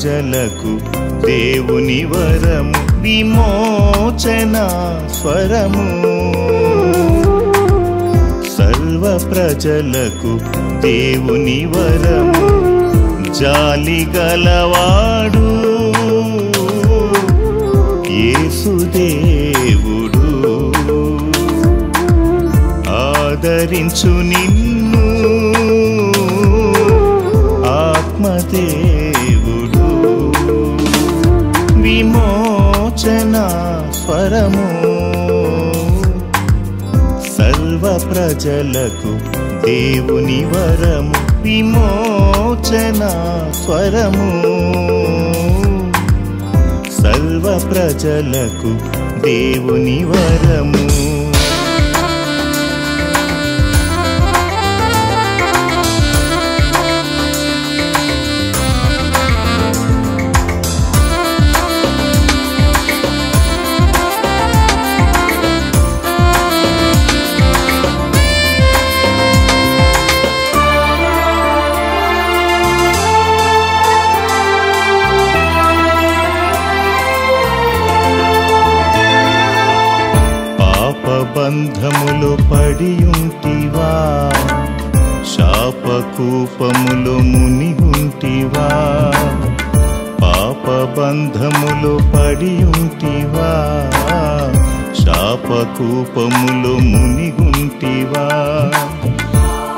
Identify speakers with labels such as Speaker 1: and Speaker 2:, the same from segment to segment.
Speaker 1: ప్రజలకు దేవుని వరము విమోచన స్వరము సర్వ ప్రజలకు దేవుని వరము జాలి గలవాడు ఏసుదేవుడు ఆదరించు నిన్ను కరము సర్వ ప్రజలకు దేవుని వరము విమోచన స్వరము సర్వ ప్రజలకు దేవుని వరము బంధములు పడియుంటివా శాపకూపములు మునిగుంటివా పాప బంధములు పడియుంటివా శాపకూపములు మునిగుంటివా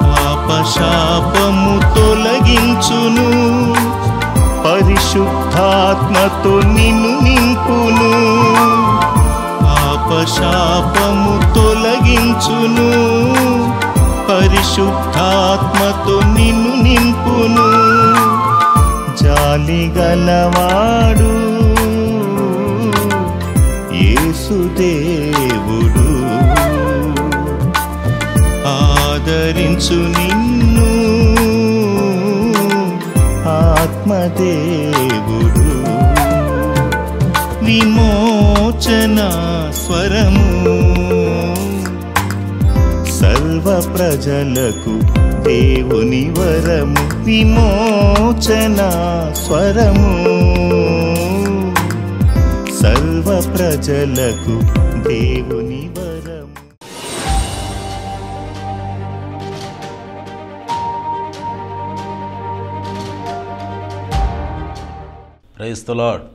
Speaker 1: పాప శాపము తొలగించును పరిశుద్ధాత్మతో నిన్ను నింపును పాపశాపము తొలగించును పరిశుద్ధాత్మతో నిన్ను నింపును గలవాడు యేసుదేవుడు ఆదరించు నిన్ను ఆత్మదేవుడు విమోచనా స్వరము సర్వ ప్రజలకు దేవుని వరము విమోచన స్వరము సర్వ ప్రజలకు దేవుని వరము
Speaker 2: ప్రైస్తలాడ్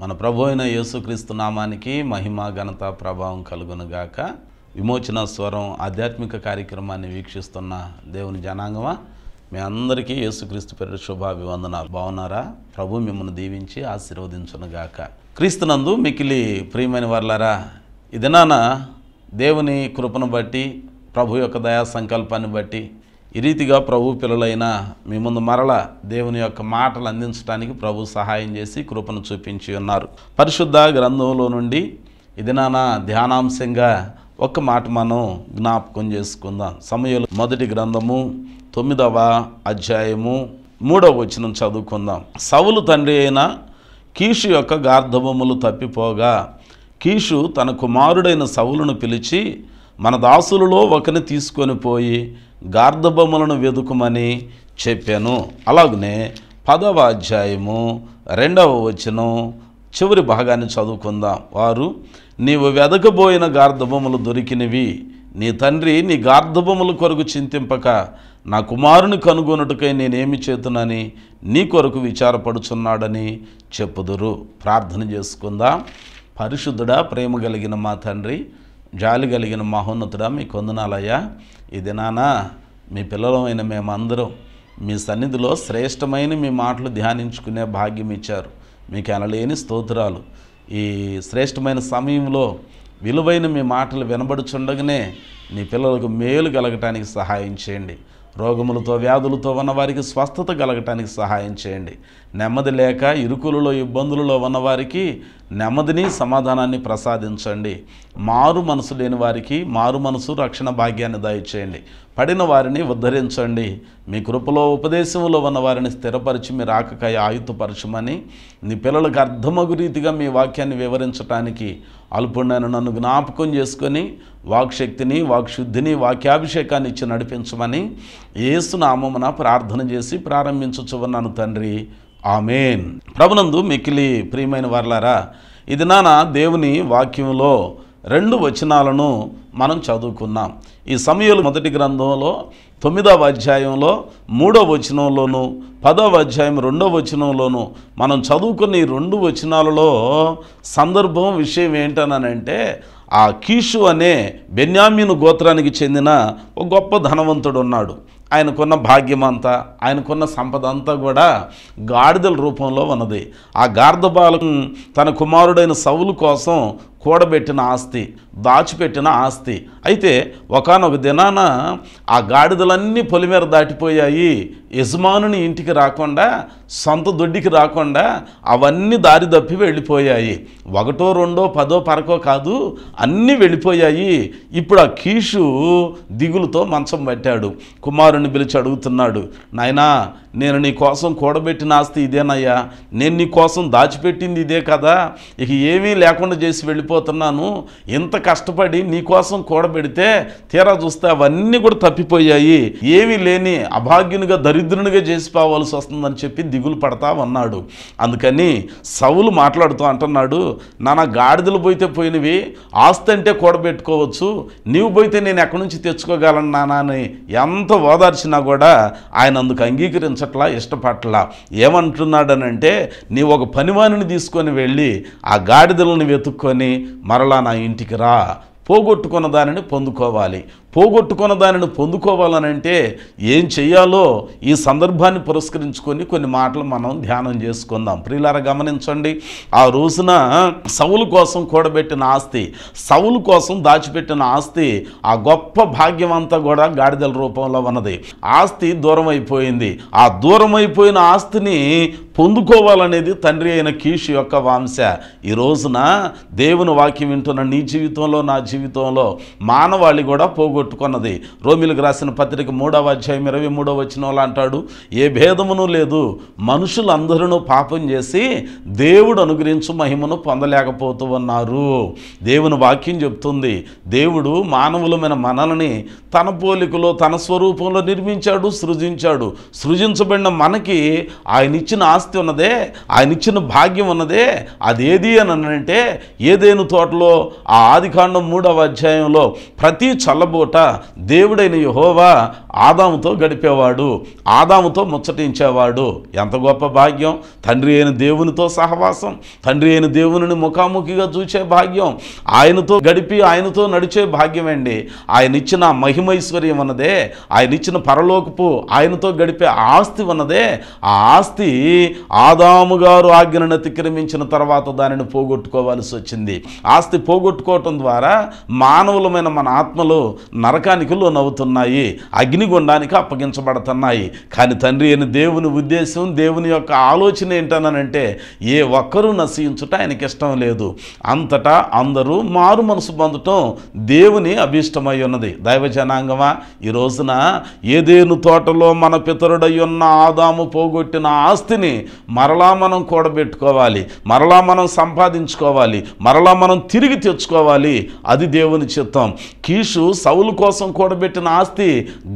Speaker 2: మన ప్రభు అయిన యేసుక్రీస్తు నామానికి మహిమ ఘనత ప్రభావం కలుగునుగాక విమోచన స్వరం ఆధ్యాత్మిక కార్యక్రమాన్ని వీక్షిస్తున్న దేవుని జనాంగమా మీ అందరికీ యేసుక్రీస్తు పేరు శుభాభివందనాలు బాగున్నారా ప్రభు మిమ్మల్ని దీవించి ఆశీర్వదించునుగాక క్రీస్తునందు మికిలి ప్రియమైన వర్లరా ఇదినాన దేవుని కృపను బట్టి ప్రభు యొక్క దయా సంకల్పాన్ని బట్టి ఈ రీతిగా ప్రభు పిల్లలైన మీ ముందు మరల దేవుని యొక్క మాటలు అందించడానికి ప్రభు సహాయం చేసి కృపను చూపించి ఉన్నారు పరిశుద్ధ గ్రంథంలో నుండి ఇది నాన్న ధ్యానాంశంగా ఒక మాట మనం జ్ఞాపకం చేసుకుందాం సమయంలో మొదటి గ్రంథము తొమ్మిదవ అధ్యాయము మూడవ వచనం చదువుకుందాం సవులు తండ్రి అయిన కీషు యొక్క గార్ధవములు తప్పిపోగా కీషు తన కుమారుడైన సవులను పిలిచి మన దాసులలో ఒకని తీసుకొని పోయి గార్ధబొమ్మలను వెదుకుమని చెప్పాను అలాగనే పదవ అధ్యాయము రెండవ వచనం చివరి భాగాన్ని చదువుకుందాం వారు నీవు వెదకబోయిన గార్ధబొమ్మలు దొరికినవి నీ తండ్రి నీ గార్ధబొమ్మల కొరకు చింతింపక నా కుమారుని కనుగొనుటకై నేనేమి చేతునని నీ కొరకు విచారపడుచున్నాడని చెప్పుదురు ప్రార్థన చేసుకుందాం పరిశుద్ధుడా ప్రేమ కలిగిన మా తండ్రి జాలి కలిగిన మహోన్నతుడా మీ కొందనాలయ్యా ఇది నానా మీ పిల్లలమైన మేమందరం మీ సన్నిధిలో శ్రేష్టమైన మీ మాటలు ధ్యానించుకునే భాగ్యం ఇచ్చారు మీకు అనలేని స్తోత్రాలు ఈ శ్రేష్టమైన సమయంలో విలువైన మీ మాటలు వినబడుచుండగానే మీ పిల్లలకు మేలు కలగటానికి సహాయం చేయండి రోగములతో వ్యాధులతో ఉన్నవారికి స్వస్థత కలగటానికి సహాయం చేయండి నెమ్మది లేక ఇరుకులలో ఇబ్బందులలో ఉన్నవారికి నెమ్మదిని సమాధానాన్ని ప్రసాదించండి మారు మనసు లేని వారికి మారు మనసు రక్షణ భాగ్యాన్ని దయచేయండి పడిన వారిని ఉద్ధరించండి మీ కృపలో ఉపదేశంలో ఉన్న వారిని స్థిరపరిచి మీ రాకకాయ ఆయుధపరచమని నీ పిల్లలకు అర్థమగు రీతిగా మీ వాక్యాన్ని వివరించడానికి అల్పుడైన నన్ను జ్ఞాపకం చేసుకొని వాక్శక్తిని వాక్శుద్ధిని వాక్యాభిషేకాన్ని ఇచ్చి నడిపించమని ఏసునామమున ప్రార్థన చేసి ప్రారంభించుచున్నాను తండ్రి ఆమెన్ ప్రభునందు మికిలి ప్రియమైన వర్లారా ఇది నానా దేవుని వాక్యంలో రెండు వచనాలను మనం చదువుకున్నాం ఈ సమయంలో మొదటి గ్రంథంలో తొమ్మిదవ అధ్యాయంలో మూడవ వచనంలోను పదవ అధ్యాయం రెండవ వచనంలోను మనం చదువుకున్న ఈ రెండు వచనాలలో సందర్భం విషయం ఏంటనంటే ఆ కీషు అనే బెన్యామీను గోత్రానికి చెందిన ఒక గొప్ప ధనవంతుడు ఉన్నాడు ఆయనకున్న భాగ్యం అంతా ఆయనకున్న సంపద అంతా కూడా గాడిదల రూపంలో ఉన్నది ఆ గార్ధబాలం తన కుమారుడైన సవులు కోసం కూడబెట్టిన ఆస్తి దాచిపెట్టిన ఆస్తి అయితే ఒకనొక దినాన ఆ గాడిదలన్నీ పొలిమేర దాటిపోయాయి యజమానుని ఇంటికి రాకుండా సొంత దొడ్డికి రాకుండా అవన్నీ దారి దప్పి వెళ్ళిపోయాయి ఒకటో రెండో పదో పరకో కాదు అన్నీ వెళ్ళిపోయాయి ఇప్పుడు ఆ కీషు దిగులుతో మంచం పట్టాడు కుమారుని పిలిచి అడుగుతున్నాడు నాయనా నేను నీ కోసం కూడబెట్టిన ఆస్తి ఇదేనయ్యా నేను నీ కోసం దాచిపెట్టింది ఇదే కదా ఇక ఏమీ లేకుండా చేసి వెళ్ళిపోతున్నాను ఇంత కష్టపడి నీ కోసం కూడబెడితే తీరా చూస్తే అవన్నీ కూడా తప్పిపోయాయి ఏమీ లేని అభాగ్యునిగా దరిద్రునిగా చేసిపోవాల్సి వస్తుందని చెప్పి దిగులు పడతా అన్నాడు అందుకని సవులు మాట్లాడుతూ అంటున్నాడు నాన్న గాడిదలు పోయితే పోయినవి ఆస్తి అంటే కూడబెట్టుకోవచ్చు నీవు పోయితే నేను ఎక్కడి నుంచి తెచ్చుకోగలను నానా అని ఎంత ఓదార్చినా కూడా ఆయన అందుకు అంగీకరించ ఇష్టపడించట్లా ఇష్టపడట్లా ఏమంటున్నాడనంటే నీ ఒక పనివాణిని తీసుకొని వెళ్ళి ఆ గాడిదలను వెతుక్కొని మరలా నా ఇంటికి రా పోగొట్టుకున్న దానిని పొందుకోవాలి పోగొట్టుకున్న దానిని పొందుకోవాలనంటే ఏం చేయాలో ఈ సందర్భాన్ని పురస్కరించుకొని కొన్ని మాటలు మనం ధ్యానం చేసుకుందాం ప్రియులార గమనించండి ఆ రోజున సవులు కోసం కూడబెట్టిన ఆస్తి సవులు కోసం దాచిపెట్టిన ఆస్తి ఆ గొప్ప భాగ్యం అంతా కూడా గాడిదల రూపంలో ఉన్నది ఆస్తి దూరం అయిపోయింది ఆ దూరం అయిపోయిన ఆస్తిని పొందుకోవాలనేది తండ్రి అయిన కీషు యొక్క వాంశ ఈ రోజున దేవుని వాక్యం వింటున్న నీ జీవితంలో నా జీవితంలో మానవాళి కూడా పోగొట్టు పోగొట్టుకున్నది రోమిలకు రాసిన పత్రిక మూడవ అధ్యాయం ఇరవై మూడవ వచ్చిన వాళ్ళు అంటాడు ఏ భేదమును లేదు మనుషులందరూ పాపం చేసి దేవుడు అనుగ్రహించు మహిమను పొందలేకపోతూ ఉన్నారు దేవుని వాక్యం చెప్తుంది దేవుడు మానవులమైన మనల్ని తన పోలికలో తన స్వరూపంలో నిర్మించాడు సృజించాడు సృజించబడిన మనకి ఆయన ఇచ్చిన ఆస్తి ఉన్నదే ఆయన ఇచ్చిన భాగ్యం ఉన్నదే అదేది అని అంటే ఏదేను తోటలో ఆ ఆదికాండం మూడవ అధ్యాయంలో ప్రతి చల్లబోట పూట దేవుడైన యహోవా ఆదాముతో గడిపేవాడు ఆదాముతో ముచ్చటించేవాడు ఎంత గొప్ప భాగ్యం తండ్రి అయిన దేవునితో సహవాసం తండ్రి అయిన దేవుని ముఖాముఖిగా చూసే భాగ్యం ఆయనతో గడిపి ఆయనతో నడిచే భాగ్యం అండి ఆయన ఇచ్చిన మహిమైశ్వర్యం అన్నదే ఆయన ఇచ్చిన పరలోకపు ఆయనతో గడిపే ఆస్తి ఉన్నదే ఆ ఆస్తి ఆదాము గారు ఆజ్ఞను అతిక్రమించిన తర్వాత దానిని పోగొట్టుకోవాల్సి వచ్చింది ఆస్తి పోగొట్టుకోవటం ద్వారా మానవులమైన మన ఆత్మలు నరకానికి లోనవుతున్నాయి అగ్నిగుండానికి అప్పగించబడుతున్నాయి కానీ తండ్రి అని దేవుని ఉద్దేశం దేవుని యొక్క ఆలోచన ఏంటనంటే ఏ ఒక్కరూ నశించుట ఆయనకి ఇష్టం లేదు అంతటా అందరూ మారు మనసు పొందటం దేవుని అభీష్టమై ఉన్నది దైవ జనాంగమా ఈ రోజున ఏదేను తోటలో మన పితరుడై ఉన్న ఆదాము పోగొట్టిన ఆస్తిని మరలా మనం కూడబెట్టుకోవాలి మరలా మనం సంపాదించుకోవాలి మరలా మనం తిరిగి తెచ్చుకోవాలి అది దేవుని చిత్తం కీషు సౌలు కోసం కూడబెట్టిన ఆస్తి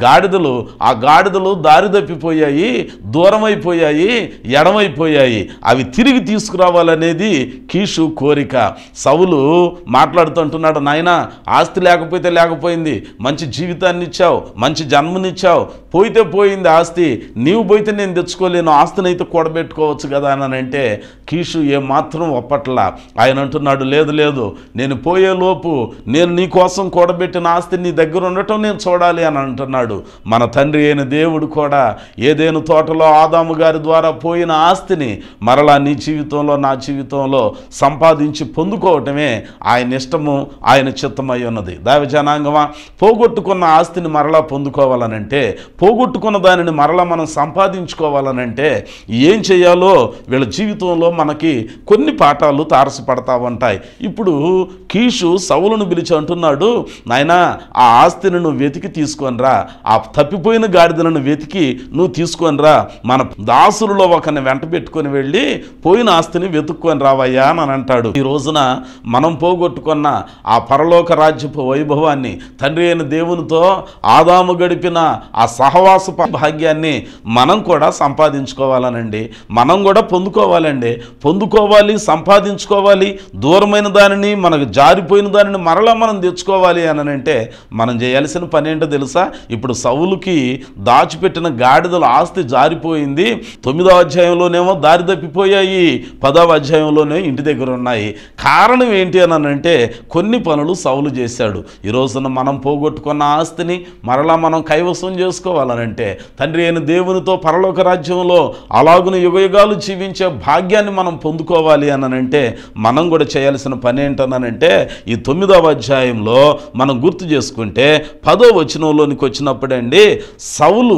Speaker 2: గాడిదలు ఆ గాడిదలు దారి తప్పిపోయాయి దూరమైపోయాయి ఎడమైపోయాయి అవి తిరిగి తీసుకురావాలనేది కీషు కోరిక సవులు మాట్లాడుతుంటున్నాడు నాయన ఆస్తి లేకపోతే లేకపోయింది మంచి జీవితాన్ని ఇచ్చావు మంచి జన్మనిచ్చావు పోయితే పోయింది ఆస్తి నీవు పోయితే నేను తెచ్చుకోలేను ఆస్తిని అయితే కూడబెట్టుకోవచ్చు కదా అని అంటే కీషు ఏమాత్రం ఒప్పట్ల ఆయన అంటున్నాడు లేదు లేదు నేను పోయేలోపు నేను నీ కోసం కూడబెట్టిన ఆస్తి నీ దగ్గర ఉండటం నేను చూడాలి అని అంటున్నాడు మన తండ్రి అయిన దేవుడు కూడా ఏదేను తోటలో ఆదాము గారి ద్వారా పోయిన ఆస్తిని మరలా నీ జీవితంలో నా జీవితంలో సంపాదించి పొందుకోవటమే ఆయన ఇష్టము ఆయన చిత్తమై ఉన్నది దావి జనాంగమా పోగొట్టుకున్న ఆస్తిని మరలా పొందుకోవాలనంటే పోగొట్టుకున్న దానిని మరలా మనం సంపాదించుకోవాలనంటే ఏం చేయాలో వీళ్ళ జీవితంలో మనకి కొన్ని పాఠాలు తారసపడతా ఉంటాయి ఇప్పుడు కీషు సవులను పిలిచి అంటున్నాడు నాయన ఆ ఆ ఆస్తిని నువ్వు వెతికి తీసుకొనిరా ఆ తప్పిపోయిన గాడిదలను వెతికి నువ్వు రా మన దాసులలో ఒకరిని వెంట పెట్టుకొని వెళ్ళి పోయిన ఆస్తిని వెతుక్కొని రావయ్యా అని అంటాడు ఈ రోజున మనం పోగొట్టుకున్న ఆ పరలోక రాజ్యపు వైభవాన్ని తండ్రి అయిన దేవునితో ఆదాము గడిపిన ఆ సహవాస భాగ్యాన్ని మనం కూడా సంపాదించుకోవాలనండి మనం కూడా పొందుకోవాలండి పొందుకోవాలి సంపాదించుకోవాలి దూరమైన దానిని మనకు జారిపోయిన దానిని మరలా మనం తెచ్చుకోవాలి అనంటే మనం చేయాల్సిన పని ఏంటో తెలుసా ఇప్పుడు సౌలుకి దాచిపెట్టిన గాడిదల ఆస్తి జారిపోయింది తొమ్మిదవ అధ్యాయంలోనేమో దారి తప్పిపోయాయి పదవ అధ్యాయంలోనే ఇంటి దగ్గర ఉన్నాయి కారణం ఏంటి అని అంటే కొన్ని పనులు సౌలు చేశాడు ఈ రోజున మనం పోగొట్టుకున్న ఆస్తిని మరలా మనం కైవసం చేసుకోవాలనంటే తండ్రి అయిన దేవునితో పరలోక రాజ్యంలో అలాగున యుగయుగాలు జీవించే భాగ్యాన్ని మనం పొందుకోవాలి అనంటే మనం కూడా చేయాల్సిన పని ఏంటనంటే ఈ తొమ్మిదవ అధ్యాయంలో మనం గుర్తు చేసుకుంటే చదువుకుంటే పదో వచనంలోనికి వచ్చినప్పుడండి సవులు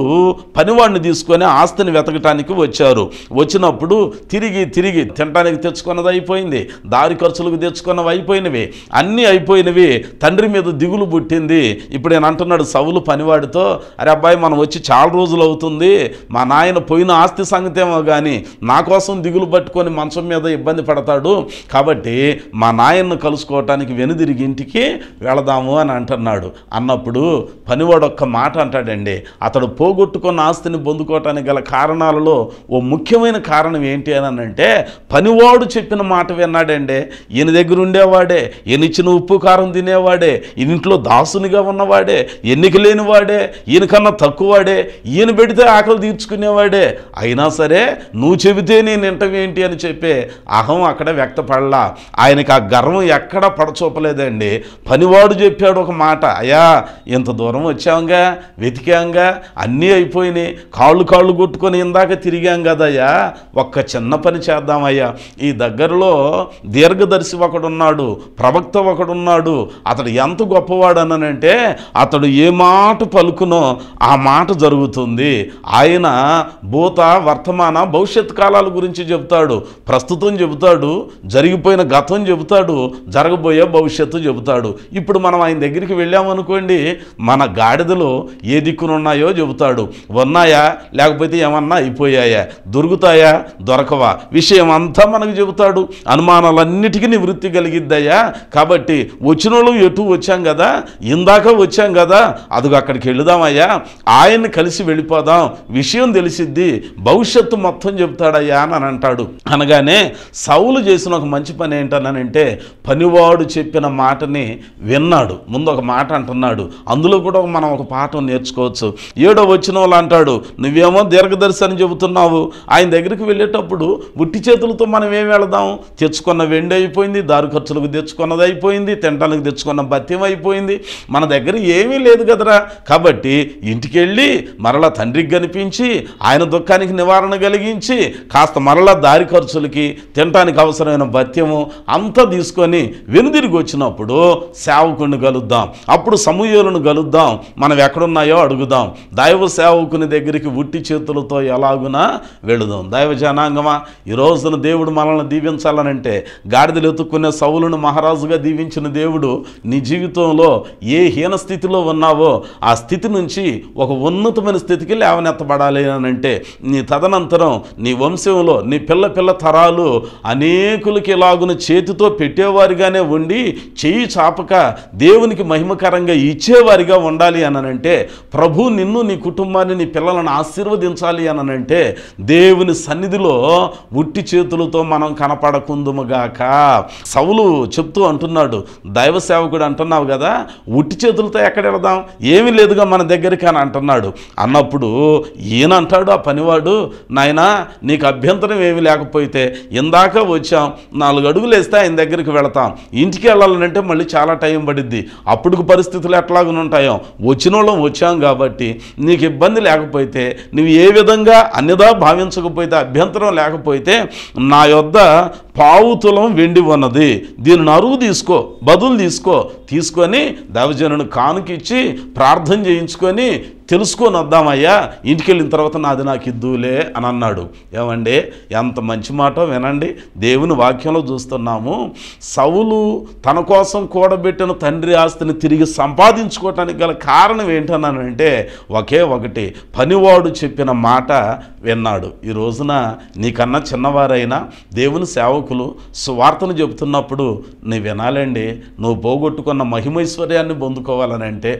Speaker 2: పనివాడిని తీసుకొని ఆస్తిని వెతకటానికి వచ్చారు వచ్చినప్పుడు తిరిగి తిరిగి తినడానికి తెచ్చుకున్నది అయిపోయింది దారి ఖర్చులకు తెచ్చుకున్నవి అయిపోయినవి అన్నీ అయిపోయినవి తండ్రి మీద దిగులు పుట్టింది ఇప్పుడు నేను అంటున్నాడు సవులు పనివాడితో అరే అబ్బాయి మనం వచ్చి చాలా రోజులు అవుతుంది మా నాయన పోయిన ఆస్తి సంగతేమో కానీ నా కోసం దిగులు పట్టుకొని మంచం మీద ఇబ్బంది పడతాడు కాబట్టి మా నాయన్ను కలుసుకోవటానికి వెనుదిరిగి ఇంటికి వెళదాము అని అంటున్నాడు అన్నప్పుడు పనివాడు ఒక్క మాట అంటాడండి అతడు పోగొట్టుకున్న ఆస్తిని పొందుకోవటానికి గల కారణాలలో ఓ ముఖ్యమైన కారణం ఏంటి అని అంటే పనివాడు చెప్పిన మాట విన్నాడండి ఈయన దగ్గర ఉండేవాడే ఇచ్చిన ఉప్పు కారం తినేవాడే ఇంట్లో దాసునిగా ఉన్నవాడే ఎన్నిక లేనివాడే ఈయనకన్నా తక్కువవాడే ఈయన పెడితే ఆకలి తీర్చుకునేవాడే అయినా సరే నువ్వు చెబితే నేను ఏంటి అని చెప్పే అహం అక్కడ వ్యక్తపడలా ఆయనకు ఆ గర్వం ఎక్కడా పడచూపలేదండి పనివాడు చెప్పాడు ఒక మాట అయ్యా ఇంత దూరం వచ్చాంగా వెతికాంగా అన్నీ అయిపోయినాయి కాళ్ళు కాళ్ళు కొట్టుకొని ఇందాక తిరిగాం కదయ్యా ఒక్క చిన్న పని చేద్దామయ్యా ఈ దగ్గరలో దీర్ఘదర్శి ఒకడున్నాడు ప్రవక్త ఒకడున్నాడు అతడు ఎంత గొప్పవాడనంటే అతడు ఏ మాట పలుకునో ఆ మాట జరుగుతుంది ఆయన భూత వర్తమాన భవిష్యత్ కాలాల గురించి చెబుతాడు ప్రస్తుతం చెబుతాడు జరిగిపోయిన గతం చెబుతాడు జరగబోయే భవిష్యత్తు చెబుతాడు ఇప్పుడు మనం ఆయన దగ్గరికి వెళ్ళాము అనుకోండి మన గాడిదలు ఏ దిక్కునున్నాయో చెబుతాడు ఉన్నాయా లేకపోతే ఏమన్నా అయిపోయాయా దొరుకుతాయా దొరకవా విషయం అంతా మనకు చెబుతాడు అనుమానాలన్నిటికీ నివృత్తి కలిగిద్దయ్యా కాబట్టి వచ్చిన వాళ్ళు ఎటు వచ్చాం కదా ఇందాక వచ్చాం కదా అదిగో అక్కడికి వెళుదామయ్యా ఆయన్ని కలిసి వెళ్ళిపోదాం విషయం తెలిసిద్ది భవిష్యత్తు మొత్తం చెబుతాడయ్యా అని అంటాడు అనగానే సౌలు చేసిన ఒక మంచి పని ఏంటనంటే పనివాడు చెప్పిన మాటని విన్నాడు ముందు ఒక మాట అంటాడు అంటున్నాడు అందులో కూడా మనం ఒక పాఠం నేర్చుకోవచ్చు ఏడో వచ్చిన వాళ్ళు అంటాడు నువ్వేమో దీర్ఘదర్శి చెబుతున్నావు ఆయన దగ్గరికి వెళ్ళేటప్పుడు బుట్టి చేతులతో మనం ఏం వెళదాం తెచ్చుకున్న వెండి అయిపోయింది దారు ఖర్చులకు తెచ్చుకున్నది అయిపోయింది తింటానికి తెచ్చుకున్న భత్యం అయిపోయింది మన దగ్గర ఏమీ లేదు కదరా కాబట్టి ఇంటికి వెళ్ళి మరలా తండ్రికి కనిపించి ఆయన దుఃఖానికి నివారణ కలిగించి కాస్త మరలా దారి ఖర్చులకి తినటానికి అవసరమైన భత్యము అంతా తీసుకొని వెనుదిరిగి వచ్చినప్పుడు సేవకుడిని కలుద్దాం అప్పుడు సమూహలను కలుద్దాం మనం ఎక్కడున్నాయో అడుగుదాం దైవ సేవకుని దగ్గరికి ఉట్టి చేతులతో ఎలాగునా వెళుదాం దైవ జనాంగమా ఈ రోజున దేవుడు మనల్ని దీవించాలనంటే గాడిదలు ఎత్తుక్కునే సవులను మహారాజుగా దీవించిన దేవుడు నీ జీవితంలో ఏ హీన స్థితిలో ఉన్నావో ఆ స్థితి నుంచి ఒక ఉన్నతమైన స్థితికి లేవనెత్తబడాలి అనంటే నీ తదనంతరం నీ వంశంలో నీ పిల్ల పిల్ల తరాలు అనేకులకి ఇలాగున చేతితో పెట్టేవారిగానే ఉండి చేయి చాపక దేవునికి మహిమకరంగా పరంగా ఇచ్చేవారిగా ఉండాలి అనంటే ప్రభు నిన్ను నీ కుటుంబాన్ని నీ పిల్లలను ఆశీర్వదించాలి అనంటే దేవుని సన్నిధిలో ఉట్టి చేతులతో మనం కనపడకుందుమగాక సవులు చెప్తూ అంటున్నాడు దైవ సేవకుడు అంటున్నావు కదా ఉట్టి చేతులతో ఎక్కడ వెళదాం ఏమీ లేదుగా మన దగ్గరికి అని అంటున్నాడు అన్నప్పుడు ఈయనంటాడు ఆ పనివాడు నాయన నీకు అభ్యంతరం ఏమి లేకపోతే ఇందాక వచ్చాం నాలుగు అడుగులు వేస్తే ఆయన దగ్గరికి వెళతాం ఇంటికి వెళ్ళాలంటే మళ్ళీ చాలా టైం పడుద్ది అప్పుడు పరిస్థితి పరిస్థితులు ఎట్లాగనుంటాయో వచ్చిన వాళ్ళం వచ్చాం కాబట్టి నీకు ఇబ్బంది లేకపోతే నువ్వు ఏ విధంగా అన్నిదా భావించకపోతే అభ్యంతరం లేకపోతే నా యొద్ద పావుతులం వెండి ఉన్నది దీనిని అరువు తీసుకో బదులు తీసుకో తీసుకొని దైవజనుని కానుకిచ్చి ప్రార్థన చేయించుకొని తెలుసుకొని వద్దామయ్యా ఇంటికి వెళ్ళిన తర్వాత నాది నాకు ఇద్దులే అని అన్నాడు ఏమండి ఎంత మంచి మాట వినండి దేవుని వాక్యంలో చూస్తున్నాము సవులు తన కోసం కూడబెట్టిన తండ్రి ఆస్తిని తిరిగి సంపాదించుకోవటానికి గల కారణం ఏంటన్నానంటే ఒకే ఒకటి పనివాడు చెప్పిన మాట విన్నాడు ఈ రోజున నీకన్నా చిన్నవారైనా దేవుని సేవకులు సువార్తను చెబుతున్నప్పుడు నీ వినాలండి నువ్వు పోగొట్టుకున్న మహిమైశ్వర్యాన్ని అంటే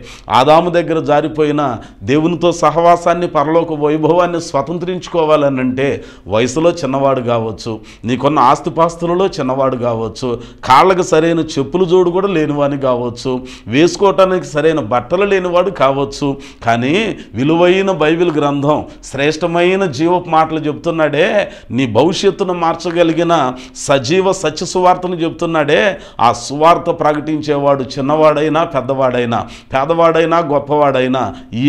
Speaker 2: ఆదాము దగ్గర జారిపోయిన దేవునితో సహవాసాన్ని పరలోక వైభవాన్ని స్వతంత్రించుకోవాలని అంటే వయసులో చిన్నవాడు కావచ్చు నీకున్న ఆస్తిపాస్తులలో చిన్నవాడు కావచ్చు కాళ్ళకు సరైన చెప్పులు జోడు కూడా లేనివాడిని కావచ్చు వేసుకోవటానికి సరైన బట్టలు లేనివాడు కావచ్చు కానీ విలువైన బైబిల్ గ్రంథం శ్రేష్టమైన జీవపు మాటలు చెప్తున్నాడే నీ భవిష్యత్తును మార్చగలిగిన సజీవ సత్య సువార్తను చెప్తున్నాడే ఆ సువార్త ప్రకటించేవాడు చిన్నవాడైనా పెద్దవాడైనా పేదవాడైనా గొప్పవాడైనా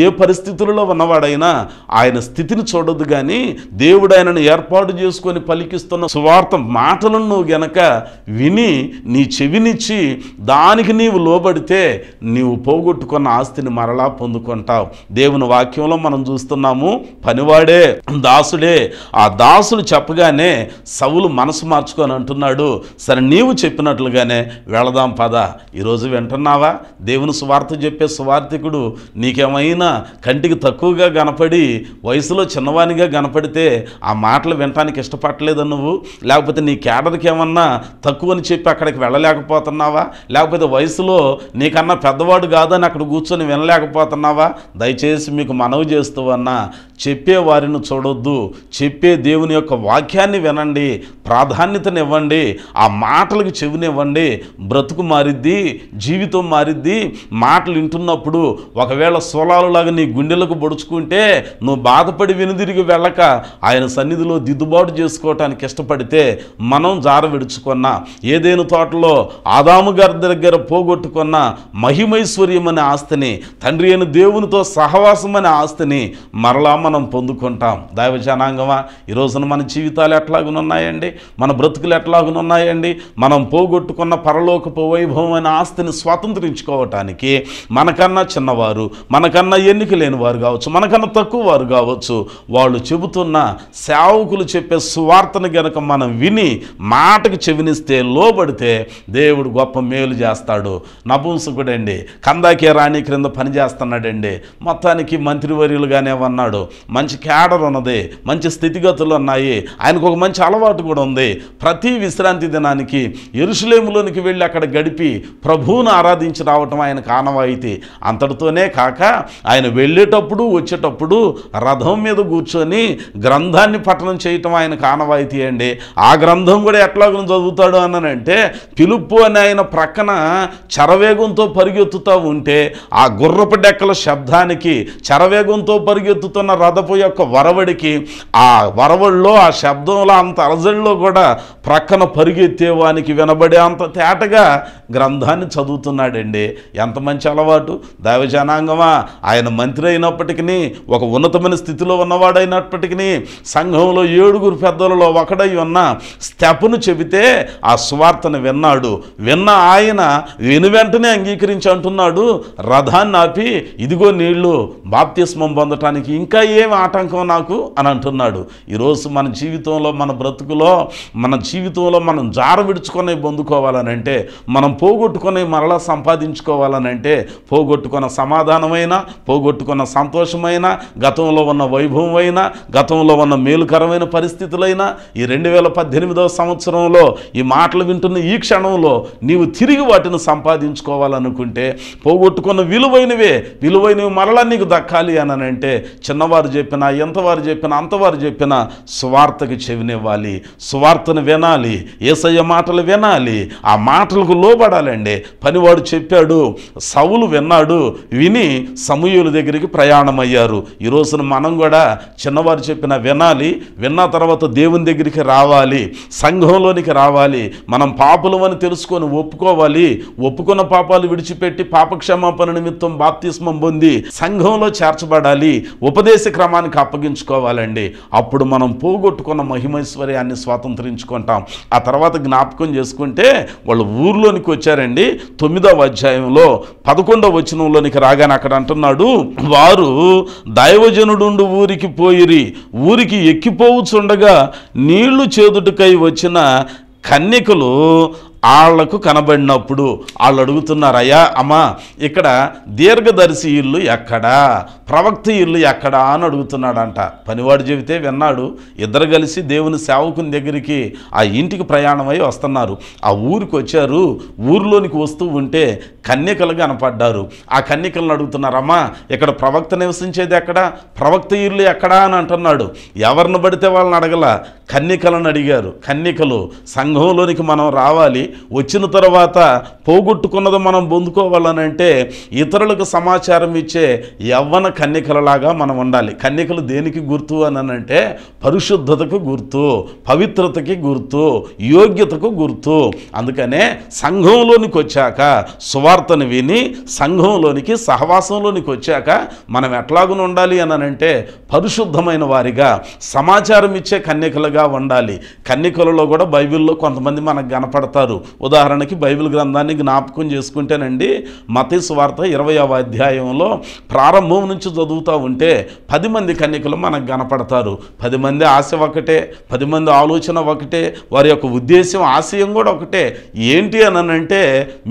Speaker 2: ఏ పరిస్థితులలో ఉన్నవాడైనా ఆయన స్థితిని చూడదు కానీ దేవుడు ఆయనను ఏర్పాటు చేసుకొని పలికిస్తున్న సువార్త మాటలను నువ్వు గనక విని నీ చెవినిచ్చి దానికి నీవు లోబడితే నీవు పోగొట్టుకున్న ఆస్తిని మరలా పొందుకుంటావు దేవుని వాక్యంలో మనం చూస్తున్నాము పనివాడే దాసుడే ఆ దాసుడు చెప్పగానే సవులు మనసు మార్చుకొని అంటున్నాడు సరే నీవు చెప్పినట్లుగానే వెళదాం పద ఈరోజు వింటున్నావా దేవుని సువార్త చెప్పే సువార్థికుడు నీకేమైనా కంటికి తక్కువగా కనపడి వయసులో చిన్నవానిగా కనపడితే ఆ మాటలు వినటానికి ఇష్టపడలేదు నువ్వు లేకపోతే నీ కేడర్కి ఏమన్నా తక్కువ అని చెప్పి అక్కడికి వెళ్ళలేకపోతున్నావా లేకపోతే వయసులో నీకన్నా పెద్దవాడు కాదని అక్కడ కూర్చొని వినలేకపోతున్నావా దయచేసి మీకు మనవి చేస్తూ అన్నా చెప్పేవారిని చూడొద్దు చెప్పే దేవుని యొక్క వాక్యాన్ని వినండి ప్రాధాన్యతనివ్వండి ఆ మాటలకు చెవినివ్వండి బ్రతుకు మారిద్ది జీవితం మారిద్ది మాటలు వింటున్నప్పుడు ఒకవేళ లాగా నీ గుండెలకు పొడుచుకుంటే నువ్వు బాధపడి వెనుదిరిగి వెళ్ళక ఆయన సన్నిధిలో దిద్దుబాటు చేసుకోవటానికి ఇష్టపడితే మనం జార విడుచుకున్న ఏదైనా తోటలో ఆదాము గారి దగ్గర పోగొట్టుకున్న మహిమైశ్వర్యం అనే ఆస్తిని తండ్రి అయిన దేవునితో సహవాసం అనే ఆస్తిని మరలా మనం పొందుకుంటాం దైవ జనాంగమా ఈరోజున మన జీవితాలు ఎట్లాగునున్నాయండి మన బ్రతుకులు ఎట్లాగునున్నాయండి మనం పోగొట్టుకున్న పరలోకపు వైభవం అనే ఆస్తిని స్వాతంత్రించుకోవటానికి మనకన్నా చిన్నవారు మనకన్నా ఎన్ని తెలివిక లేని వారు కావచ్చు మనకన్నా తక్కువ వారు కావచ్చు వాళ్ళు చెబుతున్న సేవకులు చెప్పే సువార్తను గనక మనం విని మాటకు చెవినిస్తే లోబడితే దేవుడు గొప్ప మేలు చేస్తాడు నపుంసకుడండి కందాకే రాణి క్రింద పనిచేస్తున్నాడండి మొత్తానికి మంత్రివర్యులుగానే ఉన్నాడు మంచి క్యాడర్ ఉన్నది మంచి స్థితిగతులు ఉన్నాయి ఆయనకు ఒక మంచి అలవాటు కూడా ఉంది ప్రతి విశ్రాంతి దినానికి ఎరుసలేములోనికి వెళ్ళి అక్కడ గడిపి ప్రభువును ఆరాధించి రావటం ఆయనకు ఆనవాయితీ అంతటితోనే కాక ఆయన వెళ్ళేటప్పుడు వచ్చేటప్పుడు రథం మీద కూర్చొని గ్రంథాన్ని పఠనం చేయటం ఆయన కానవాయితీ అండి ఆ గ్రంథం కూడా ఎట్లాగో చదువుతాడు అన్నానంటే పిలుపు అని ఆయన ప్రక్కన చరవేగంతో పరిగెత్తుతూ ఉంటే ఆ గుర్రపు డెక్కల శబ్దానికి చరవేగంతో పరిగెత్తుతున్న రథపు యొక్క వరవడికి ఆ వరవడిలో ఆ శబ్దంలో అంత అరజడిలో కూడా ప్రక్కన పరిగెత్తేవానికి వినబడే అంత తేటగా గ్రంథాన్ని చదువుతున్నాడండి ఎంత మంచి అలవాటు దైవజనాంగమా ఆయన మంత్రి అయినప్పటికీ ఒక ఉన్నతమైన స్థితిలో ఉన్నవాడైనప్పటికీ సంఘంలో ఏడుగురు పెద్దలలో ఒకడై ఉన్న స్టెప్ను చెబితే ఆ స్వార్థను విన్నాడు విన్న ఆయన విను వెంటనే అంగీకరించి అంటున్నాడు రథాన్ని ఆపి ఇదిగో నీళ్లు బాప్తిస్మం పొందటానికి ఇంకా ఏం ఆటంకం నాకు అని అంటున్నాడు ఈరోజు మన జీవితంలో మన బ్రతుకులో మన జీవితంలో మనం జార విడుచుకొని పొందుకోవాలనంటే మనం పోగొట్టుకొని మరలా సంపాదించుకోవాలనంటే పోగొట్టుకున్న సమాధానమైన పోగొట్టు పోగొట్టుకున్న సంతోషమైన గతంలో ఉన్న వైభవం అయినా గతంలో ఉన్న మేలుకరమైన పరిస్థితులైనా ఈ రెండు వేల పద్దెనిమిదవ సంవత్సరంలో ఈ మాటలు వింటున్న ఈ క్షణంలో నీవు తిరిగి వాటిని సంపాదించుకోవాలనుకుంటే పోగొట్టుకున్న విలువైనవే విలువైనవి మరలా నీకు దక్కాలి అని అంటే చిన్నవారు చెప్పినా ఎంతవారు చెప్పినా అంతవారు చెప్పినా స్వార్థకి చెవినివ్వాలి స్వార్థను వినాలి ఏసయ్య మాటలు వినాలి ఆ మాటలకు లోబడాలండి పనివాడు చెప్పాడు సవులు విన్నాడు విని సమూయుల దగ్గరికి ప్రయాణమయ్యారు ఈ రోజున మనం కూడా చిన్నవారు చెప్పిన వినాలి విన్న తర్వాత దేవుని దగ్గరికి రావాలి సంఘంలోనికి రావాలి మనం పాపులం అని తెలుసుకొని ఒప్పుకోవాలి ఒప్పుకున్న పాపాలు విడిచిపెట్టి పాపక్షమాపణ నిమిత్తం బాప్తిస్మం పొంది సంఘంలో చేర్చబడాలి ఉపదేశ క్రమానికి అప్పగించుకోవాలండి అప్పుడు మనం పోగొట్టుకున్న మహిమైశ్వర్యాన్ని స్వాతంత్రించుకుంటాం ఆ తర్వాత జ్ఞాపకం చేసుకుంటే వాళ్ళు ఊర్లోనికి వచ్చారండి తొమ్మిదవ అధ్యాయంలో పదకొండవ వచనంలోనికి రాగానే అక్కడ అంటున్నాడు వారు దైవజనుడు ఊరికి పోయిరి ఊరికి ఎక్కిపోవచ్చుండగా నీళ్లు చేదుటకై వచ్చిన కన్యకలు వాళ్లకు కనబడినప్పుడు వాళ్ళు అడుగుతున్నారయ్యా అమ్మా ఇక్కడ దీర్ఘదర్శి ఇల్లు ఎక్కడా ప్రవక్త ఇల్లు ఎక్కడా అని అడుగుతున్నాడంట పనివాడు చెబితే విన్నాడు ఇద్దరు కలిసి దేవుని సేవకుని దగ్గరికి ఆ ఇంటికి ప్రయాణమై వస్తున్నారు ఆ ఊరికి వచ్చారు ఊర్లోనికి వస్తూ ఉంటే కన్యకలు కనపడ్డారు ఆ కన్యకలను అడుగుతున్నారమ్మా ఇక్కడ ప్రవక్త నివసించేది ఎక్కడా ప్రవక్త ఇల్లు ఎక్కడా అని అంటున్నాడు ఎవరిని పడితే వాళ్ళని అడగల కన్యకలను అడిగారు కన్యకలు సంఘంలోనికి మనం రావాలి వచ్చిన తర్వాత పోగొట్టుకున్నది మనం పొందుకోవాలనంటే ఇతరులకు సమాచారం ఇచ్చే యవ్వన కన్యకలలాగా మనం ఉండాలి కన్యకలు దేనికి గుర్తు అని అంటే పరిశుద్ధతకు గుర్తు పవిత్రతకి గుర్తు యోగ్యతకు గుర్తు అందుకనే సంఘంలోనికి వచ్చాక సువార్తను విని సంఘంలోనికి సహవాసంలోనికి వచ్చాక మనం ఎట్లాగున ఉండాలి అని అంటే పరిశుద్ధమైన వారిగా సమాచారం ఇచ్చే కన్యకలుగా ఉండాలి కన్యకలలో కూడా బైబిల్లో కొంతమంది మనకు కనపడతారు ఉదాహరణకి బైబిల్ గ్రంథాన్ని జ్ఞాపకం చేసుకుంటేనండి మత స్వార్థ ఇరవయవ అధ్యాయంలో ప్రారంభం నుంచి చదువుతూ ఉంటే పది మంది కన్యకలు మనకు కనపడతారు పది మంది ఆశ ఒకటే పది మంది ఆలోచన ఒకటే వారి యొక్క ఉద్దేశం ఆశయం కూడా ఒకటే ఏంటి అంటే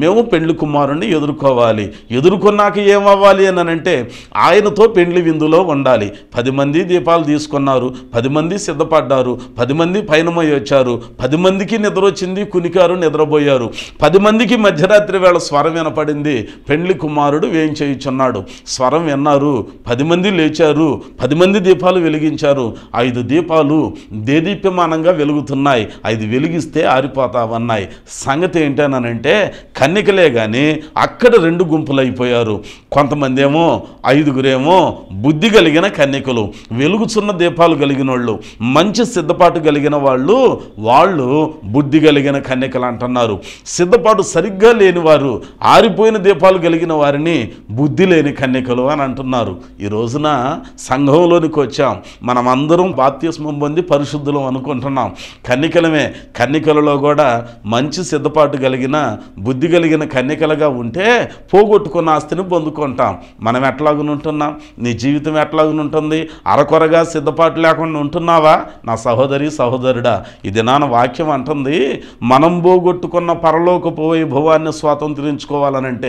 Speaker 2: మేము పెండ్లి కుమారుణ్ణి ఎదుర్కోవాలి ఎదుర్కొన్నాక ఏమవ్వాలి అంటే ఆయనతో పెండ్లి విందులో ఉండాలి పది మంది దీపాలు తీసుకున్నారు పది మంది సిద్ధపడ్డారు పది మంది పైనమై వచ్చారు పది మందికి నిద్ర వచ్చింది కునికారు నిద్ర నిద్రపోయారు పది మందికి మధ్యరాత్రి వేళ స్వరం వినపడింది పెండ్లి కుమారుడు వేం చేయుచున్నాడు స్వరం విన్నారు పది మంది లేచారు పది మంది దీపాలు వెలిగించారు ఐదు దీపాలు దేదీప్యమానంగా వెలుగుతున్నాయి ఐదు వెలిగిస్తే ఆరిపోతావన్నాయి సంగతి ఏంటనంటే కన్నికలే కానీ అక్కడ రెండు గుంపులు అయిపోయారు కొంతమంది ఏమో ఐదుగురేమో బుద్ధి కలిగిన కన్నికలు వెలుగుచున్న దీపాలు కలిగిన వాళ్ళు మంచి సిద్ధపాటు కలిగిన వాళ్ళు వాళ్ళు బుద్ధి కలిగిన కన్నికలు అన్నారు సిద్ధపాటు సరిగ్గా లేనివారు ఆరిపోయిన దీపాలు కలిగిన వారిని బుద్ధి లేని కన్యకలు అని అంటున్నారు ఈ రోజున సంఘంలోనికి వచ్చాం మనం అందరం బాత్యస్మం పొంది పరిశుద్ధులం అనుకుంటున్నాం కన్యకలమే కన్నికలలో కూడా మంచి సిద్ధపాటు కలిగిన బుద్ధి కలిగిన కన్యకలుగా ఉంటే పోగొట్టుకున్న ఆస్తిని పొందుకుంటాం మనం ఎట్లాగునుంటున్నాం నీ జీవితం ఎట్లాగునుంటుంది అరకొరగా సిద్ధపాటు లేకుండా ఉంటున్నావా నా సహోదరి సహోదరుడా ఇది నాన్న వాక్యం అంటుంది మనం పోగొట్టు పోగొట్టుకున్న పరలోకపు వైభవాన్ని స్వాతంత్రించుకోవాలనంటే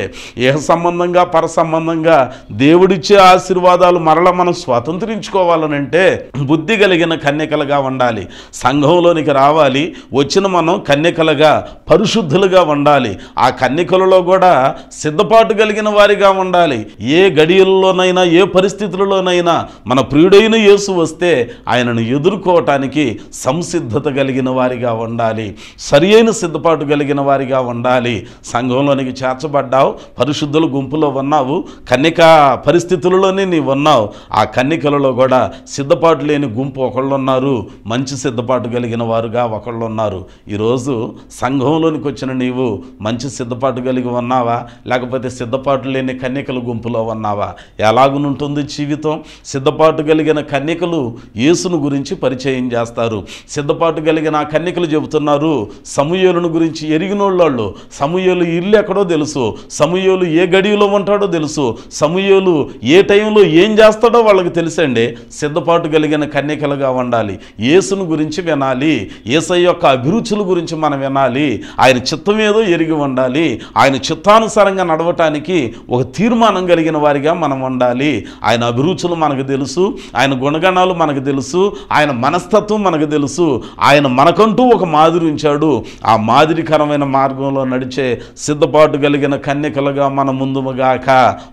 Speaker 2: ఏ సంబంధంగా పర సంబంధంగా దేవుడిచ్చే ఆశీర్వాదాలు మరల మనం స్వాతంత్రించుకోవాలనంటే బుద్ధి కలిగిన కన్యకలుగా ఉండాలి సంఘంలోనికి రావాలి వచ్చిన మనం కన్యకలుగా పరిశుద్ధులుగా ఉండాలి ఆ కన్యకలలో కూడా సిద్ధపాటు కలిగిన వారిగా ఉండాలి ఏ గడియల్లోనైనా ఏ పరిస్థితులలోనైనా మన ప్రియుడైన యేసు వస్తే ఆయనను ఎదుర్కోవటానికి సంసిద్ధత కలిగిన వారిగా ఉండాలి సరి అయిన సిద్ధపాటు ఏర్పాటు కలిగిన వారిగా ఉండాలి సంఘంలోనికి చేర్చబడ్డావు పరిశుద్ధుల గుంపులో ఉన్నావు కన్నిక పరిస్థితులలోనే నీ ఉన్నావు ఆ కన్నికలలో కూడా సిద్ధపాటు లేని గుంపు ఒకళ్ళు ఉన్నారు మంచి సిద్ధపాటు కలిగిన వారుగా ఒకళ్ళు ఉన్నారు ఈరోజు సంఘంలోనికి వచ్చిన నీవు మంచి సిద్ధపాటు కలిగి ఉన్నావా లేకపోతే సిద్ధపాటు లేని కన్యకల గుంపులో ఉన్నావా ఎలాగునుంటుంది జీవితం సిద్ధపాటు కలిగిన కన్యకలు యేసును గురించి పరిచయం చేస్తారు సిద్ధపాటు కలిగిన కన్యకలు చెబుతున్నారు సమూహలను గురించి గురించి వాళ్ళు సమూహలు ఇల్లు ఎక్కడో తెలుసు సమూహలు ఏ గడియలో ఉంటాడో తెలుసు సమూహలు ఏ టైంలో ఏం చేస్తాడో వాళ్ళకి తెలుసండి సిద్ధపాటు కలిగిన కన్యకలుగా ఉండాలి యేసును గురించి వినాలి ఏసై యొక్క అభిరుచుల గురించి మనం వినాలి ఆయన చిత్తం ఏదో ఎరిగి ఉండాలి ఆయన చిత్తానుసారంగా నడవటానికి ఒక తీర్మానం కలిగిన వారిగా మనం ఉండాలి ఆయన అభిరుచులు మనకు తెలుసు ఆయన గుణగణాలు మనకు తెలుసు ఆయన మనస్తత్వం మనకు తెలుసు ఆయన మనకంటూ ఒక మాదిరి ఉంచాడు ఆ మాదిరి మేలుకరమైన మార్గంలో నడిచే సిద్ధపాటు కలిగిన కన్యకలుగా మన ముందుమగాక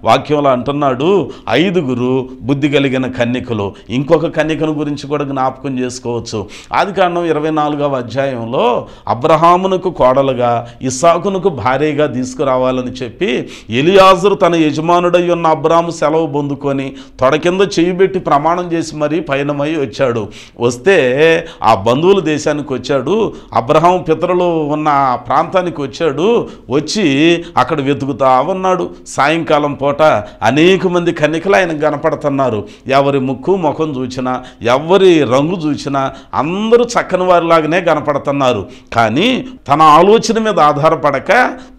Speaker 2: వాక్యంలో అంటున్నాడు ఐదుగురు బుద్ధి కలిగిన కన్యకలు ఇంకొక కన్యకను గురించి కూడా జ్ఞాపకం చేసుకోవచ్చు ఆది కారణం ఇరవై నాలుగవ అధ్యాయంలో అబ్రహామునకు కోడలుగా ఇసాకునకు భార్యగా తీసుకురావాలని చెప్పి ఎలియాజురు తన యజమానుడై ఉన్న అబ్రాము సెలవు పొందుకొని తొడ కింద చేయిబెట్టి ప్రమాణం చేసి మరీ పయనమై వచ్చాడు వస్తే ఆ బంధువుల దేశానికి వచ్చాడు అబ్రహాం పితరులు ఉన్న ఉన్న ప్రాంతానికి వచ్చాడు వచ్చి అక్కడ వెతుకుతా ఉన్నాడు సాయంకాలం పూట అనేక మంది కన్నికలు ఆయనకు కనపడుతున్నారు ఎవరి ముక్కు ముఖం చూసినా ఎవరి రంగు చూసినా అందరూ చక్కని వారిలాగానే కనపడుతున్నారు కానీ తన ఆలోచన మీద ఆధారపడక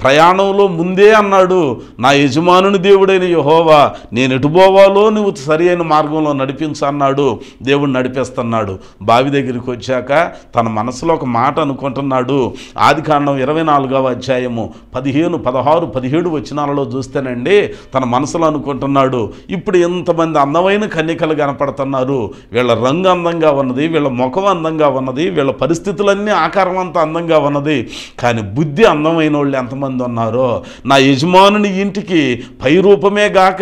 Speaker 2: ప్రయాణంలో ముందే అన్నాడు నా యజమానుని దేవుడైన యహోవా నేను ఎటు పోవాలో నువ్వు సరి అయిన మార్గంలో నడిపించన్నాడు దేవుడు నడిపిస్తున్నాడు బావి దగ్గరికి వచ్చాక తన మనసులో ఒక మాట అనుకుంటున్నాడు ఆ ఆదికాండం ఇరవై నాలుగవ అధ్యాయము పదిహేను పదహారు పదిహేడు వచనాలలో చూస్తేనండి తన మనసులో అనుకుంటున్నాడు ఇప్పుడు ఎంతమంది అందమైన కన్యకలు కనపడుతున్నారు వీళ్ళ రంగు అందంగా ఉన్నది వీళ్ళ ముఖం అందంగా ఉన్నది వీళ్ళ పరిస్థితులన్నీ ఆకారం అంతా అందంగా ఉన్నది కానీ బుద్ధి అందమైన వాళ్ళు ఎంతమంది ఉన్నారో నా యజమానుని ఇంటికి పై రూపమే గాక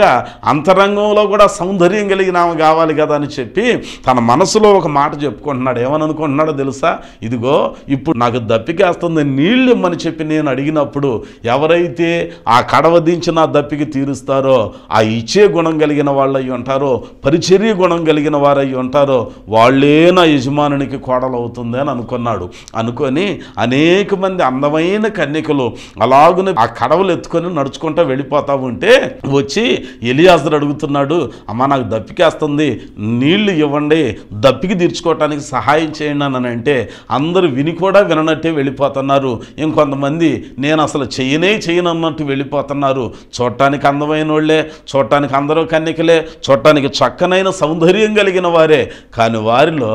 Speaker 2: అంతరంగంలో కూడా సౌందర్యం కలిగిన ఆమె కావాలి కదా అని చెప్పి తన మనసులో ఒక మాట చెప్పుకుంటున్నాడు ఏమని అనుకుంటున్నాడో తెలుసా ఇదిగో ఇప్పుడు నాకు దప్పికేస్తుంది నీళ్ళు ఇమ్మని చెప్పి నేను అడిగినప్పుడు ఎవరైతే ఆ కడవ దించిన దప్పికి తీరుస్తారో ఆ ఇచ్చే గుణం కలిగిన వాళ్ళయి ఉంటారో పరిచర్య గుణం కలిగిన వారయ్యి ఉంటారో వాళ్ళే నా యజమానునికి కోడలవుతుంది అని అనుకున్నాడు అనుకొని అనేక మంది అందమైన కన్యకలు అలాగని ఆ కడవలు ఎత్తుకొని నడుచుకుంటూ వెళ్ళిపోతా ఉంటే వచ్చి ఎలియాజరు అడుగుతున్నాడు అమ్మ నాకు దప్పికేస్తుంది నీళ్లు ఇవ్వండి దప్పికి తీర్చుకోవటానికి సహాయం చేయండి అని అంటే అందరూ విని కూడా విననట్టే వెళ్ళిపోతున్నారు వెళ్ళిపోతున్నారు ఇంకొంతమంది నేను అసలు చేయనే చేయనన్నట్టు వెళ్ళిపోతున్నారు చూడటానికి అందమైన వాళ్ళే చూడటానికి అందరూ కన్నికలే చూడటానికి చక్కనైన సౌందర్యం కలిగిన వారే కానీ వారిలో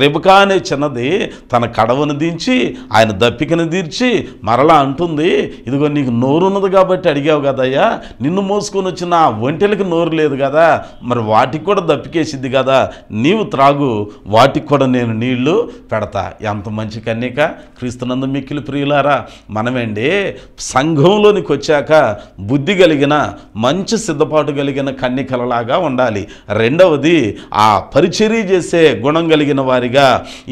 Speaker 2: రిబకా అనే చిన్నది తన కడవను దించి ఆయన దప్పికను తీర్చి మరలా అంటుంది ఇదిగో నీకు నోరున్నది కాబట్టి అడిగావు కదయ్యా నిన్ను మోసుకొని వచ్చిన ఆ ఒంటెలకు నోరు లేదు కదా మరి వాటికి కూడా దప్పికేసిద్ది కదా నీవు త్రాగు వాటికి కూడా నేను నీళ్లు పెడతా ఎంత మంచి కన్యక క్రీస్తునందు మిక్కిలి ప్రియులు ప్రియులారా మనమేండి సంఘంలోనికి వచ్చాక బుద్ధి కలిగిన మంచి సిద్ధపాటు కలిగిన కన్నికలలాగా ఉండాలి రెండవది ఆ పరిచర్య చేసే గుణం కలిగిన వారిగా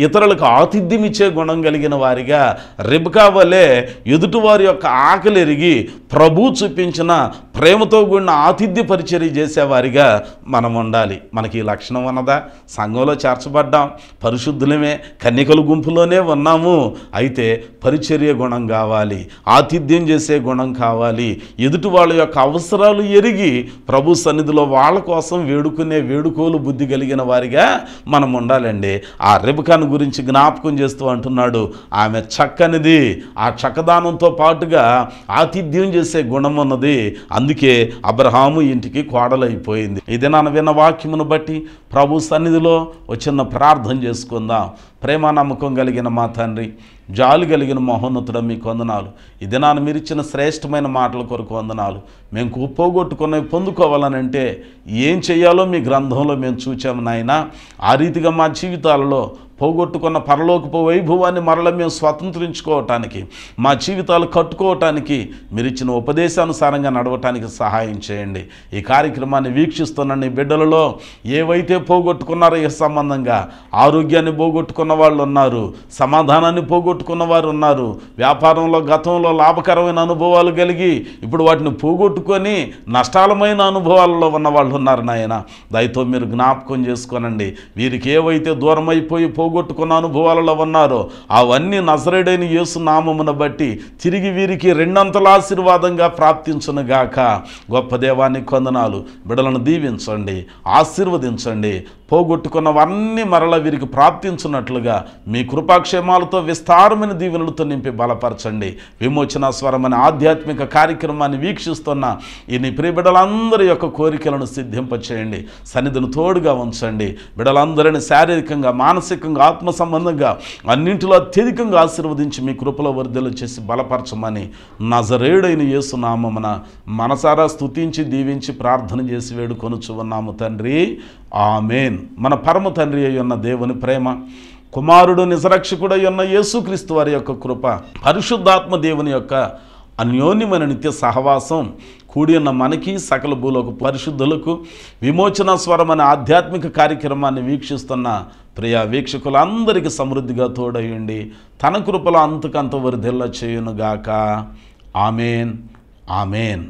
Speaker 2: ఇతరులకు ఆతిథ్యం ఇచ్చే గుణం కలిగిన వారిగా రిబ్కా వలె ఎదుటివారి యొక్క ఆకలి ఎరిగి ప్రభు చూపించిన ప్రేమతో కూడిన ఆతిథ్య పరిచర్య చేసేవారిగా మనం ఉండాలి మనకి ఈ లక్షణం ఉన్నదా సంఘంలో చేర్చబడ్డాం పరిశుద్ధులమే కన్నికల గుంపులోనే ఉన్నాము అయితే పరి పరిచర్య గుణం కావాలి ఆతిథ్యం చేసే గుణం కావాలి ఎదుటి వాళ్ళ యొక్క అవసరాలు ఎరిగి ప్రభు సన్నిధిలో వాళ్ళ కోసం వేడుకునే వేడుకోలు బుద్ధి కలిగిన వారిగా మనం ఉండాలండి ఆ రెబకాన్ గురించి జ్ఞాపకం చేస్తూ అంటున్నాడు ఆమె చక్కనిది ఆ చక్కదానంతో పాటుగా ఆతిథ్యం చేసే గుణం ఉన్నది అందుకే అబ్రహాము ఇంటికి కోడలైపోయింది ఇది నాన్న విన్న వాక్యమును బట్టి ప్రభు సన్నిధిలో ఒక చిన్న ప్రార్థన చేసుకుందాం ప్రేమ నమ్మకం కలిగిన మా తండ్రి జాలు కలిగిన మహోన్నతుడ మీకు వందనాలు ఇది నాన్న మీరు ఇచ్చిన శ్రేష్టమైన మాటల కొరకు వందనాలు మేము కుప్పగొట్టుకున్నవి పొందుకోవాలనంటే ఏం చేయాలో మీ గ్రంథంలో మేము చూచాము నాయన ఆ రీతిగా మా జీవితాలలో పోగొట్టుకున్న పరలోకపు వైభవాన్ని మరల మేము స్వతంత్రించుకోవటానికి మా జీవితాలు కట్టుకోవటానికి మీరు ఇచ్చిన ఉపదేశానుసారంగా నడవటానికి సహాయం చేయండి ఈ కార్యక్రమాన్ని వీక్షిస్తున్న నీ బిడ్డలలో ఏవైతే పోగొట్టుకున్నారో ఈ సంబంధంగా ఆరోగ్యాన్ని పోగొట్టుకున్న వాళ్ళు ఉన్నారు సమాధానాన్ని పోగొట్టుకున్న వారు ఉన్నారు వ్యాపారంలో గతంలో లాభకరమైన అనుభవాలు కలిగి ఇప్పుడు వాటిని పోగొట్టుకొని నష్టాలమైన అనుభవాలలో ఉన్న వాళ్ళు ఉన్నారు నాయన దయతో మీరు జ్ఞాపకం చేసుకోనండి వీరికి ఏవైతే దూరమైపోయి పో పోగొట్టుకున్న అనుభవాలలో ఉన్నారో అవన్నీ నజరేడైన యేసు నామమును బట్టి తిరిగి వీరికి రెండంతల ఆశీర్వాదంగా ప్రాప్తించునుగాక గొప్ప దేవాన్ని కొందనాలు బిడలను దీవించండి ఆశీర్వదించండి పోగొట్టుకున్నవన్నీ మరల వీరికి ప్రాప్తించున్నట్లుగా మీ కృపాక్షేమాలతో విస్తారమైన దీవెనలతో నింపి బలపరచండి విమోచన స్వరం అనే ఆధ్యాత్మిక కార్యక్రమాన్ని వీక్షిస్తున్న ఈ నీ బిడలందరి యొక్క కోరికలను సిద్ధింపచేయండి సన్నిధిని తోడుగా ఉంచండి బిడలందరిని శారీరకంగా మానసికంగా ఆత్మ సంబంధంగా అన్నింటిలో అత్యధికంగా ఆశీర్వదించి మీ కృపలో వరదలు చేసి బలపరచమని నజరేడైన యేసునామమున మనసారా స్తుతించి దీవించి ప్రార్థన చేసి వేడుకొనుచు ఉన్నాము తండ్రి ఆమెన్ మన పరమ తండ్రి అయి ఉన్న దేవుని ప్రేమ కుమారుడు నిజరక్షకుడై ఉన్న యేసుక్రీస్తు వారి యొక్క కృప పరిశుద్ధాత్మ దేవుని యొక్క అన్యోన్యమైన నిత్య సహవాసం కూడి ఉన్న మనకి సకల భూలోక పరిశుద్ధులకు విమోచన స్వరం అనే ఆధ్యాత్మిక కార్యక్రమాన్ని వీక్షిస్తున్న ప్రియ వీక్షకులందరికీ సమృద్ధిగా తోడయ్యండి తన కృపలో అంతకంత వరిధిల్లా చేయునుగాక ఆమెన్ ఆమెన్